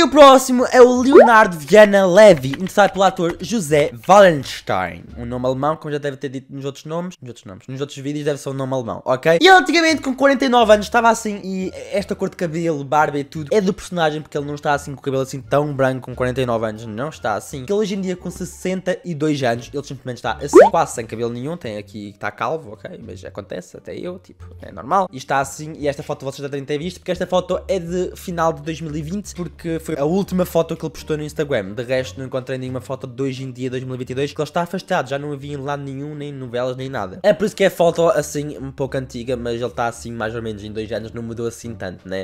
E o próximo é o Leonardo Viana Levy, interessado pelo ator José Wallenstein. Um nome alemão, como já deve ter dito nos outros nomes, nos outros nomes, nos outros vídeos deve ser um nome alemão, ok? E ele antigamente com 49 anos estava assim e esta cor de cabelo, barba e tudo é do personagem porque ele não está assim com o cabelo assim tão branco com 49 anos, não está assim. Que ele hoje em dia com 62 anos, ele simplesmente está assim, quase sem cabelo nenhum, tem aqui, está calvo, ok? Mas acontece, até eu, tipo, é normal. E está assim, e esta foto vocês já devem ter visto porque esta foto é de final de 2020 porque foi foi a última foto que ele postou no Instagram. De resto, não encontrei nenhuma foto de hoje em dia, 2022, que ele está afastado. Já não havia em lado nenhum, nem novelas, nem nada. É por isso que é foto, assim, um pouco antiga, mas ele está, assim, mais ou menos em dois anos, não mudou assim tanto, né?